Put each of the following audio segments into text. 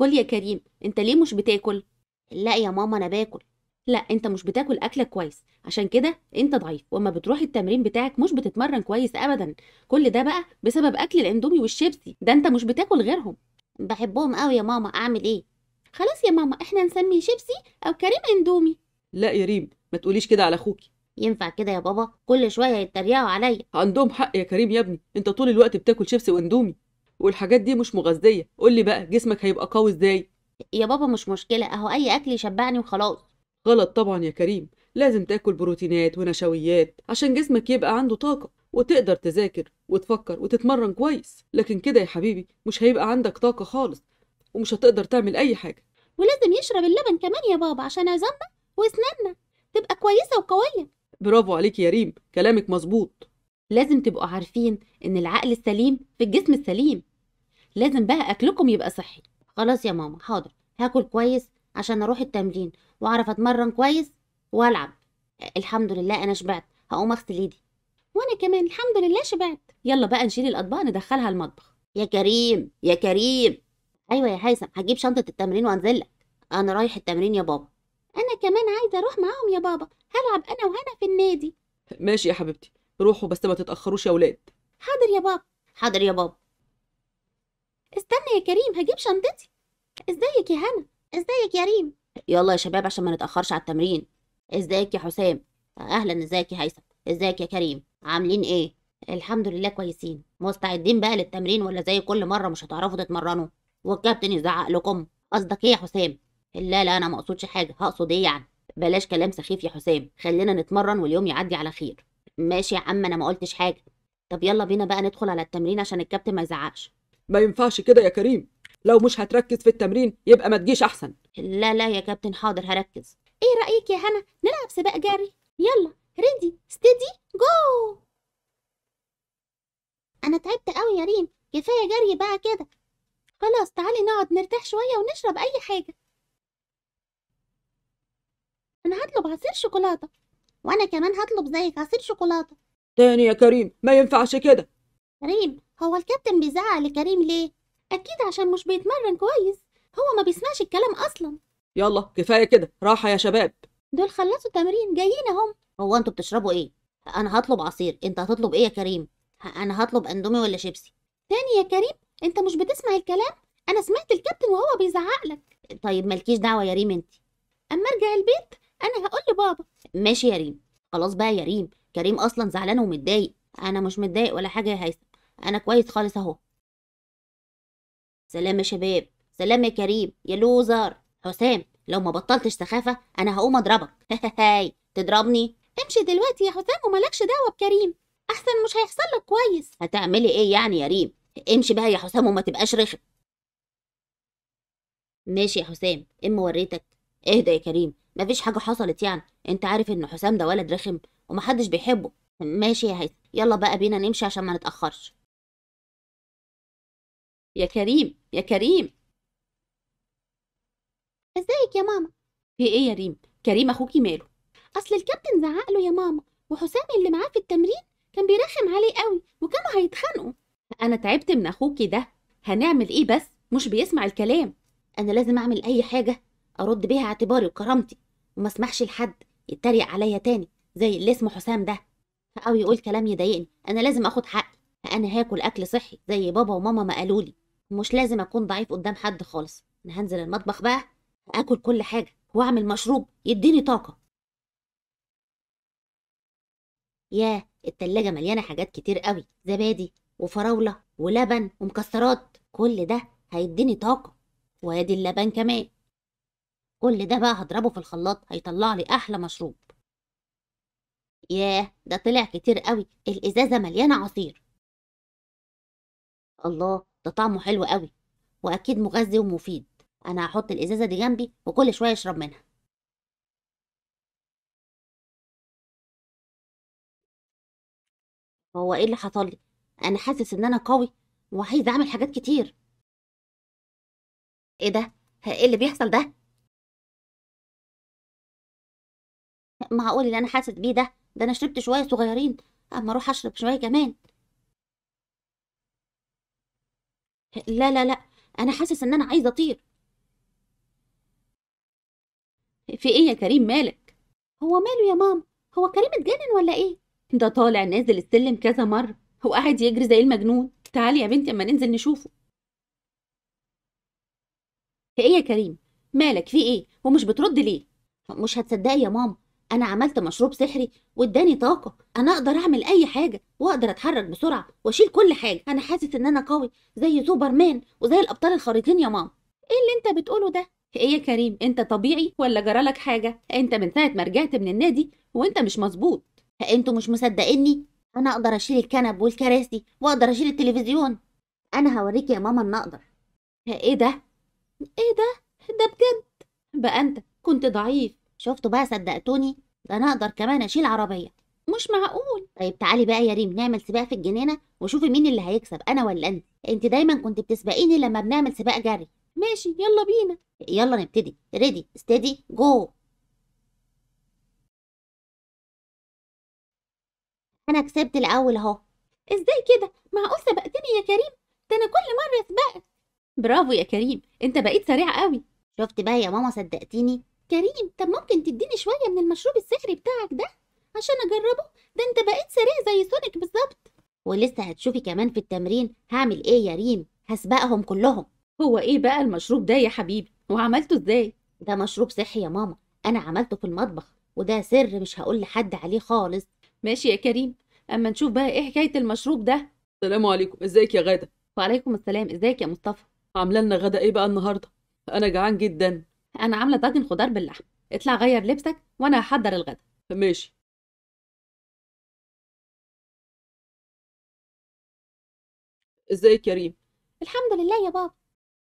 كل يا كريم انت ليه مش بتاكل لا يا ماما انا باكل لا انت مش بتاكل اكلك كويس عشان كده انت ضعيف واما بتروح التمرين بتاعك مش بتتمرن كويس ابدا كل ده بقى بسبب اكل الاندومي والشيبسي ده انت مش بتاكل غيرهم بحبهم قوي يا ماما اعمل ايه خلاص يا ماما احنا نسمي شيبسي او كريم اندومي لا يا ريم ما تقوليش كده على اخوكي ينفع كده يا بابا كل شويه يتريقوا عليا عندهم حق يا كريم يا ابني انت طول الوقت بتاكل شيبسي واندومي والحاجات دي مش مغذيه قول لي بقى جسمك هيبقى قوي ازاي يا بابا مش مشكله اهو اي اكل يشبعني وخلاص غلط طبعا يا كريم لازم تاكل بروتينات ونشويات عشان جسمك يبقى عنده طاقه وتقدر تذاكر وتفكر وتتمرن كويس لكن كده يا حبيبي مش هيبقى عندك طاقه خالص ومش هتقدر تعمل اي حاجه ولازم يشرب اللبن كمان يا بابا عشان عظامنا واسناننا تبقى كويسه وقويه برافو عليك يا ريم كلامك مظبوط لازم تبقوا عارفين ان العقل السليم في الجسم السليم لازم بقى اكلكم يبقى صحي خلاص يا ماما حاضر هاكل كويس عشان اروح التمرين واعرف اتمرن كويس والعب الحمد لله انا شبعت هقوم اغسل ايدي وانا كمان الحمد لله شبعت يلا بقى نشيل الاطباق ندخلها المطبخ يا كريم يا كريم ايوه يا هيثم هجيب شنطه التمرين وانزل لك انا رايح التمرين يا بابا انا كمان عايزه اروح معاهم يا بابا هلعب انا وهنا في النادي ماشي يا حبيبتي روحوا بس ما تتاخروش يا ولاد حاضر يا بابا حاضر يا بابا استنى يا كريم هجيب شنطتي ازيك يا هنا ازيك يا ريم يلا يا شباب عشان ما نتاخرش على التمرين ازيك يا حسام اهلا ازيك يا هيثم ازيك يا كريم عاملين ايه الحمد لله كويسين مستعدين بقى للتمرين ولا زي كل مره مش هتعرفوا تتمرنوا والكابتن يزعق لكم قصدك ايه يا حسام لا لا انا ما اقصدش حاجه هقصد ايه يعني بلاش كلام سخيف يا حسام خلينا نتمرن واليوم يعدي على خير ماشي يا عم انا ما قلتش حاجه طب يلا بينا بقى ندخل على التمرين عشان الكابتن ما يزعقش ما ينفعش كده يا كريم لو مش هتركز في التمرين يبقى ما تجيش احسن لا لا يا كابتن حاضر هركز ايه رايك يا هنا نلعب سباق جري يلا ريدي ستدي جو انا تعبت قوي يا ريم كفايه جري بقى كده خلاص تعالي نقعد نرتاح شويه ونشرب اي حاجه انا هطلب عصير شوكولاته وانا كمان هطلب زيك عصير شوكولاته تاني يا كريم ما ينفعش كده ريم هو الكابتن بيزعق لكريم ليه؟ أكيد عشان مش بيتمرن كويس هو ما بيسمعش الكلام أصلا يلا كفاية كده راحة يا شباب دول خلصوا تمرين جايين أهم هو أنتوا بتشربوا إيه؟ أنا هطلب عصير أنت هتطلب إيه يا كريم؟ أنا هطلب أندومي ولا شيبسي تاني يا كريم أنت مش بتسمع الكلام؟ أنا سمعت الكابتن وهو بيزعق لك طيب مالكيش دعوة يا ريم أنت أما أرجع البيت أنا هقول لبابا ماشي يا ريم خلاص بقى يا ريم كريم أصلا زعلان ومتضايق أنا مش متضايق ولا حاجة يا هيثم انا كويس خالص اهو سلام يا شباب سلام يا كريم يا لوزر حسام لو ما بطلتش سخافه انا هقوم اضربك هاي تضربني امشي دلوقتي يا حسام ومالكش دعوه بكريم احسن مش هيحصل لك كويس هتعملي ايه يعني يا ريم امشي بقى يا حسام وما تبقاش رخم ماشي يا حسام اما وريتك اهدى يا كريم مفيش حاجه حصلت يعني انت عارف ان حسام ده ولد رخم ومحدش بيحبه ماشي يا هيثم يلا بقى بينا نمشي عشان ما نتاخرش يا كريم يا كريم ازيك يا ماما في ايه يا ريم كريم اخوكي ماله اصل الكابتن زعق له يا ماما وحسام اللي معاه في التمرين كان بيرخم عليه قوي وكانوا هيتخانقوا انا تعبت من اخوكي ده هنعمل ايه بس مش بيسمع الكلام انا لازم اعمل اي حاجه ارد بيها اعتباري وكرامتي وما اسمحش لحد يتريق عليا تاني زي اللي اسمه حسام ده او يقول كلام يضايقني انا لازم اخد حقي انا هاكل اكل صحي زي بابا وماما ما قالولي مش لازم اكون ضعيف قدام حد خالص انا هنزل المطبخ بقى اكل كل حاجه واعمل مشروب يديني طاقه ياه التلاجة مليانة حاجات كتير قوي زبادي وفراولة ولبن ومكسرات كل ده هيديني طاقة وادي اللبن كمان كل ده بقى هضربه في الخلاط هيطلع لي أحلى مشروب ياه ده طلع كتير قوي الإزازة مليانة عصير الله ده طعمه حلو قوي واكيد مغذي ومفيد انا هحط الازازه دي جنبي وكل شويه اشرب منها هو ايه اللي حصل لي انا حاسس ان انا قوي وعايز اعمل حاجات كتير ايه ده ايه اللي بيحصل ده معقول اللي انا حاسس بيه ده ده انا شربت شويه صغيرين اما اروح اشرب شويه كمان لا لا لا أنا حاسس إن أنا عايزة أطير في إيه يا كريم مالك؟ هو ماله يا ماما؟ هو كريم اتجنن ولا إيه؟ ده طالع نازل السلم كذا مرة وقاعد يجري زي المجنون تعالي يا بنتي أما ننزل نشوفه في إيه يا كريم؟ مالك في إيه؟ ومش بترد ليه؟ مش هتصدقي يا ماما انا عملت مشروب سحري واداني طاقه انا اقدر اعمل اي حاجه واقدر اتحرك بسرعه واشيل كل حاجه انا حاسس ان انا قوي زي سوبرمان وزي الابطال الخارقين يا ماما ايه اللي انت بتقوله ده ايه يا كريم انت طبيعي ولا جرالك حاجه انت من ساعه ما رجعت من النادي وانت مش مظبوط انتوا مش مصدقيني انا اقدر اشيل الكنب والكراسي واقدر اشيل التلفزيون انا هوريك يا ماما ان اقدر ايه ده ايه ده ده بجد بقى انت كنت ضعيف شفتوا بقى صدقتوني ده انا اقدر كمان اشيل عربيه مش معقول طيب تعالي بقى يا ريم نعمل سباق في الجنينه وشوفي مين اللي هيكسب انا ولا انت انت دايما كنت بتسبقيني لما بنعمل سباق جري ماشي يلا بينا يلا نبتدي ريدي ستدي جو انا كسبت الاول اهو ازاي كده معقول سبقتني يا كريم ده انا كل مره سبقت برافو يا كريم انت بقيت سريع قوي شفت بقى يا ماما صدقتيني كريم طب ممكن تديني شوية من المشروب السحري بتاعك ده عشان أجربه ده أنت بقيت سريع زي سونيك بالظبط ولسه هتشوفي كمان في التمرين هعمل إيه يا ريم هسبقهم كلهم هو إيه بقى المشروب ده يا حبيبي وعملته إزاي ده مشروب صحي يا ماما أنا عملته في المطبخ وده سر مش هقول لحد عليه خالص ماشي يا كريم أما نشوف بقى إيه حكاية المشروب ده السلام عليكم إزيك يا غادة وعليكم السلام إزيك يا مصطفى عامله لنا غدا ايه بقى النهارده انا جعان جدا انا عامله طاجن خضار باللحم اطلع غير لبسك وانا هحضر الغدا ماشي ازيك يا ريم الحمد لله يا بابا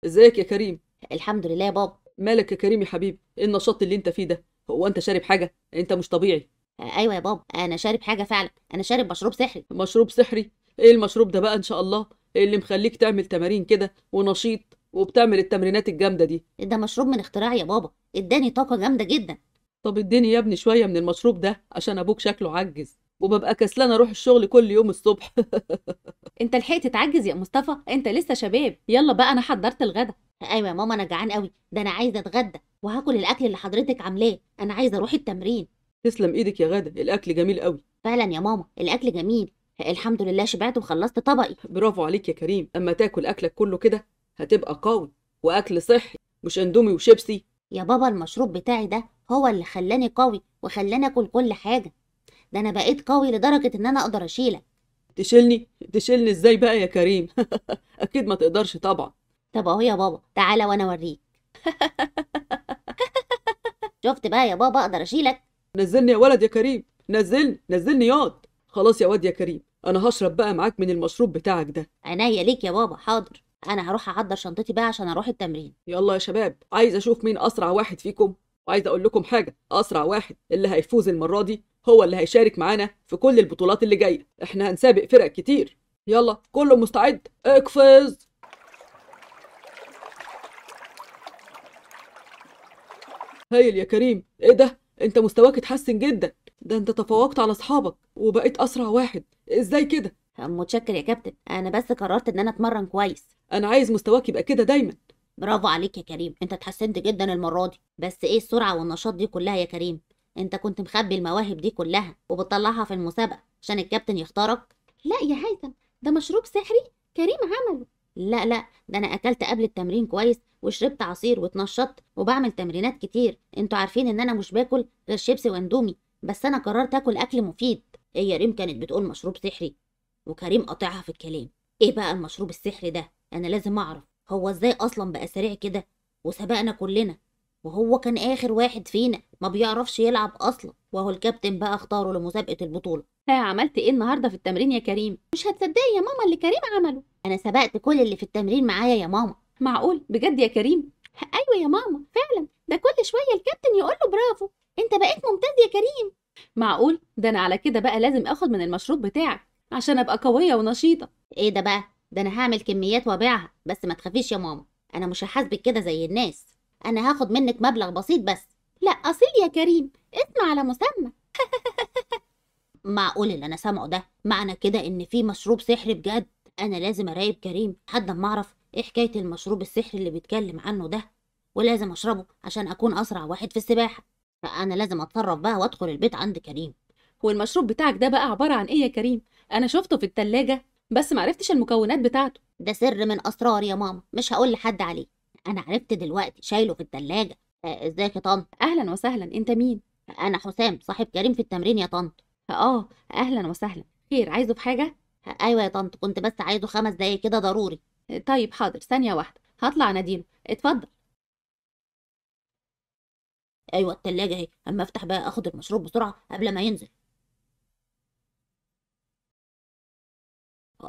ازيك يا كريم الحمد لله يا بابا مالك يا كريم يا حبيبي ايه النشاط اللي انت فيه ده هو انت شارب حاجه انت مش طبيعي ايوه يا بابا انا شارب حاجه فعلا انا شارب مشروب سحري مشروب سحري ايه المشروب ده بقى ان شاء الله إيه اللي مخليك تعمل تمارين كده ونشيط وبتعمل التمرينات الجامدة دي ده مشروب من اختراعي يا بابا اداني طاقة جامدة جدا طب اديني يا ابني شوية من المشروب ده عشان ابوك شكله عجز وببقى كسلان اروح الشغل كل يوم الصبح انت لحقت تعجز يا مصطفى انت لسه شباب يلا بقى انا حضرت الغدا ايوه يا ماما انا جعان قوي ده انا عايزه اتغدى وهاكل الاكل اللي حضرتك عاملاه انا عايزه اروح التمرين تسلم ايدك يا غدا الاكل جميل قوي فعلا يا ماما الاكل جميل الحمد لله شبعت وخلصت طبقي برافو عليك يا كريم اما تاكل اكلك كله كده هتبقى قوي واكل صحي مش اندومي وشيبسي يا بابا المشروب بتاعي ده هو اللي خلاني قوي وخلاني اكل كل حاجه ده انا بقيت قوي لدرجه ان انا اقدر اشيلك تشيلني تشيلني ازاي بقى يا كريم اكيد ما تقدرش طبعا طب اهو يا بابا تعالى وانا اوريك شفت بقى يا بابا اقدر اشيلك نزلني يا ولد يا كريم نزلني نزلني ياض خلاص يا واد يا كريم انا هشرب بقى معاك من المشروب بتاعك ده عينيا ليك يا بابا حاضر انا هروح احضر شنطتي بقى عشان اروح التمرين يلا يا شباب عايز اشوف مين اسرع واحد فيكم وعايز اقول لكم حاجه اسرع واحد اللي هيفوز المره دي هو اللي هيشارك معانا في كل البطولات اللي جايه احنا هنسابق فرق كتير يلا كله مستعد اقفز هايل يا كريم ايه ده انت مستواك اتحسن جدا ده انت تفوقت على اصحابك وبقيت اسرع واحد ازاي كده متشكر يا كابتن انا بس قررت ان انا اتمرن كويس انا عايز مستواك يبقى كده دايما برافو عليك يا كريم انت اتحسنت جدا المره دي بس ايه السرعه والنشاط دي كلها يا كريم انت كنت مخبي المواهب دي كلها وبتطلعها في المسابقه عشان الكابتن يختارك لا يا هيثم ده مشروب سحري كريم عمله لا لا ده انا اكلت قبل التمرين كويس وشربت عصير واتنشطت وبعمل تمرينات كتير انتوا عارفين ان انا مش باكل غير شيبسي واندومي بس انا قررت اكل اكل مفيد ايه يا ريم كانت بتقول مشروب سحري وكريم قاطعها في الكلام ايه بقى المشروب السحري ده انا لازم اعرف هو ازاي اصلا بقى سريع كده وسبقنا كلنا وهو كان اخر واحد فينا ما بيعرفش يلعب اصلا وهو الكابتن بقى اختاره لمسابقه البطوله ها عملت ايه النهارده في التمرين يا كريم مش هتصدقي يا ماما اللي كريم عمله انا سبقت كل اللي في التمرين معايا يا ماما معقول بجد يا كريم ايوه يا ماما فعلا ده كل شويه الكابتن يقول له برافو انت بقيت ممتاز يا كريم معقول ده انا على كده بقى لازم اخد من المشروب بتاعك عشان ابقى قويه ونشيطه ايه ده بقى ده انا هعمل كميات وابيعها بس ما تخافيش يا ماما انا مش هحاسبك كده زي الناس انا هاخد منك مبلغ بسيط بس لا اصيل يا كريم اسمع على مسمى معقول اللي انا سامعه ده معنى كده ان في مشروب سحري بجد انا لازم اراقب كريم لحد ما اعرف ايه حكايه المشروب السحري اللي بيتكلم عنه ده ولازم اشربه عشان اكون اسرع واحد في السباحه فانا لازم اتصرف بقى وادخل البيت عند كريم والمشروب بتاعك ده بقى عباره عن ايه يا كريم انا شفته في التلاجة بس معرفتش المكونات بتاعته ده سر من اسرار يا ماما مش هقول لحد عليه انا عرفت دلوقتي شايله في التلاجة ازيك يا طنط اهلا وسهلا انت مين انا حسام صاحب كريم في التمرين يا طنط اه اهلا وسهلا خير عايزه في حاجه ايوه يا طنط كنت بس عايزه خمس دقايق كده ضروري طيب حاضر ثانيه واحده هطلع اناديله اتفضل ايوه التلاجة اهي اما افتح بقى اخد المشروب بسرعه قبل ما ينزل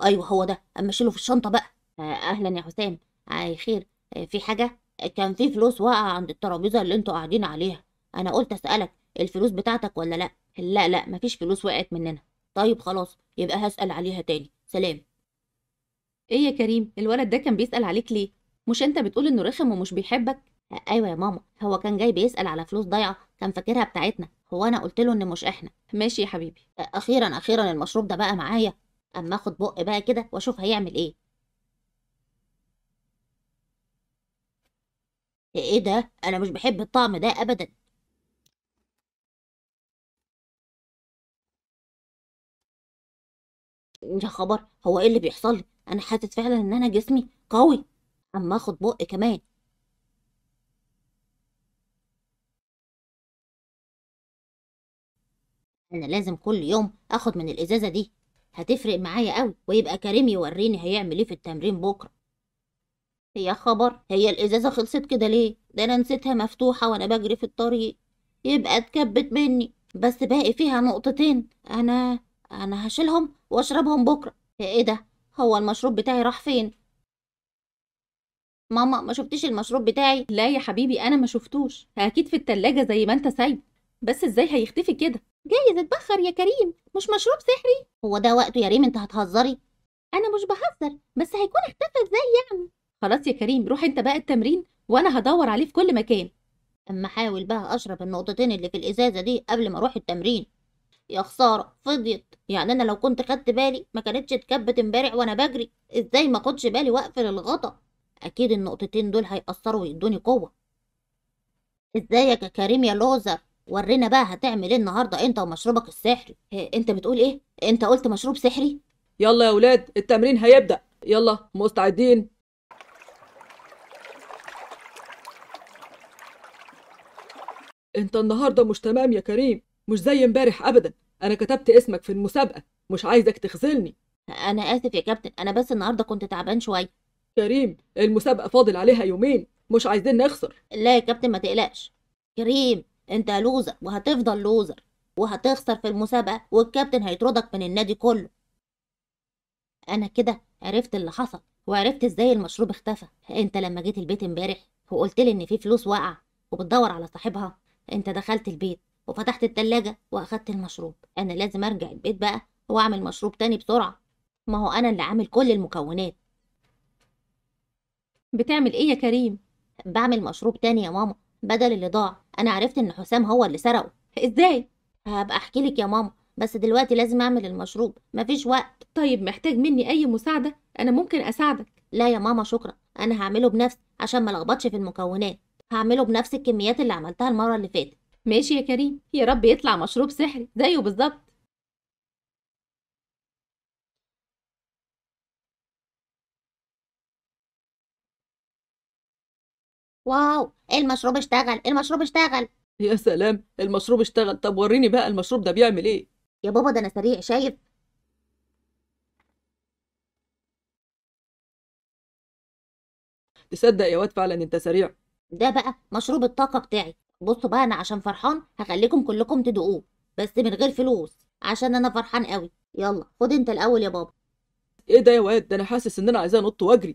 ايوه هو ده اما اشيله في الشنطه بقى آه، اهلا يا حسام اي آه، خير آه، في حاجه كان في فلوس واقعه عند الترابيزه اللي انتوا قاعدين عليها انا قلت اسالك الفلوس بتاعتك ولا لا لا لا مفيش فلوس وقعت مننا طيب خلاص يبقى هسال عليها تاني سلام ايه يا كريم الولد ده كان بيسال عليك ليه مش انت بتقول انه رخم ومش بيحبك ايوه يا ماما هو كان جاي بيسال على فلوس ضايعه كان فاكرها بتاعتنا هو انا قلت له ان مش احنا ماشي يا حبيبي اخيرا اخيرا المشروب ده بقى معايا اما اخد بق بقى كده واشوف هيعمل ايه ايه ده انا مش بحب الطعم ده ابدا يا خبر هو ايه اللي بيحصل انا حاسس فعلا ان انا جسمي قوي اما اخد بق كمان انا لازم كل يوم اخد من الازازه دي هتفرق معايا قوي ويبقى كريم يوريني هيعمل ايه في التمرين بكره يا خبر هي الازازه خلصت كده ليه ده انا نسيتها مفتوحه وانا بجري في الطريق يبقى اتكبت مني بس باقي فيها نقطتين انا انا هشيلهم واشربهم بكره إيه،, ايه ده هو المشروب بتاعي راح فين ماما ما شفتيش المشروب بتاعي لا يا حبيبي انا ما شفتوش اكيد في التلاجة زي ما انت سايب بس ازاي هيختفي كده جايز اتبخر يا كريم مش مشروب سحري هو ده وقته يا ريم انت هتهزري انا مش بهزر بس هيكون اختفى ازاي يعني خلاص يا كريم روح انت بقى التمرين وانا هدور عليه في كل مكان اما حاول بقى اشرب النقطتين اللي في الازازه دي قبل ما اروح التمرين يا خساره فضيت يعني انا لو كنت خدت بالي ما كانتش اتكبت امبارح وانا بجري ازاي ما خدش بالي واقفل الغطا اكيد النقطتين دول هيأثروا ويدوني قوه ازيك يا كريم يا لوزر ورينا بقى هتعمل ايه النهارده انت ومشروبك السحري إيه، انت بتقول ايه انت قلت مشروب سحري يلا يا اولاد التمرين هيبدا يلا مستعدين انت النهارده مش تمام يا كريم مش زي امبارح ابدا انا كتبت اسمك في المسابقه مش عايزك تخذلني انا اسف يا كابتن انا بس النهارده كنت تعبان شويه كريم المسابقه فاضل عليها يومين مش عايزين نخسر لا يا كابتن ما تقلقش كريم انت لوزر وهتفضل لوزر وهتخسر في المسابقة والكابتن هيطردك من النادي كله انا كده عرفت اللي حصل وعرفت ازاي المشروب اختفى انت لما جيت البيت امبارح وقلت لي ان في فلوس واقعه وبتدور على صاحبها انت دخلت البيت وفتحت التلاجة واخدت المشروب انا لازم ارجع البيت بقى واعمل مشروب تاني بسرعه ما هو انا اللي عامل كل المكونات بتعمل ايه يا كريم بعمل مشروب تاني يا ماما بدل اللي ضاع انا عرفت ان حسام هو اللي سرقه ازاي هبقى احكي لك يا ماما بس دلوقتي لازم اعمل المشروب مفيش وقت طيب محتاج مني اي مساعده انا ممكن اساعدك لا يا ماما شكرا انا هعمله بنفسي عشان ما لخبطش في المكونات هعمله بنفس الكميات اللي عملتها المره اللي فاتت ماشي يا كريم يا رب يطلع مشروب سحري زيه بالظبط واو إيه المشروب اشتغل المشروب اشتغل يا سلام المشروب اشتغل طب وريني بقى المشروب ده بيعمل ايه يا بابا ده انا سريع شايف تصدق يا واد فعلا انت سريع ده بقى مشروب الطاقة بتاعي بصوا بقى انا عشان فرحان هخليكم كلكم تدوقوه بس من غير فلوس عشان انا فرحان قوي يلا خد انت الاول يا بابا ايه ده يا واد ده انا حاسس ان انا عايزاه انط واجري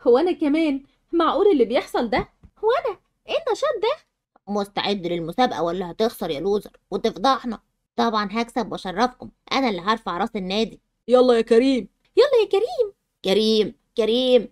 هو انا كمان معقول اللي بيحصل ده وانا ايه النشاط ده مستعد للمسابقه ولا هتخسر يا لوزر وتفضحنا طبعا هكسب واشرفكم انا اللي هرفع راس النادي يلا يا كريم يلا يا كريم كريم كريم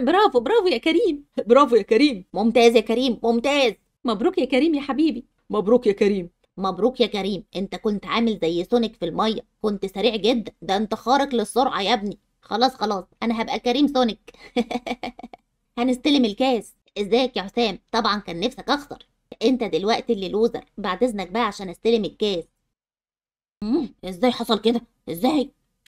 برافو برافو يا كريم برافو يا كريم ممتاز يا كريم ممتاز مبروك يا كريم يا حبيبي مبروك يا كريم مبروك يا كريم انت كنت عامل زي سونيك في الميه كنت سريع جدا ده انت خارق للسرعه يا ابني خلاص خلاص انا هبقى كريم سونيك هنستلم الكاس ازيك يا حسام طبعا كان نفسك اخسر انت دلوقتي اللي لوزر بعد اذنك بقى عشان استلم الكاس ازاي حصل كده ازاي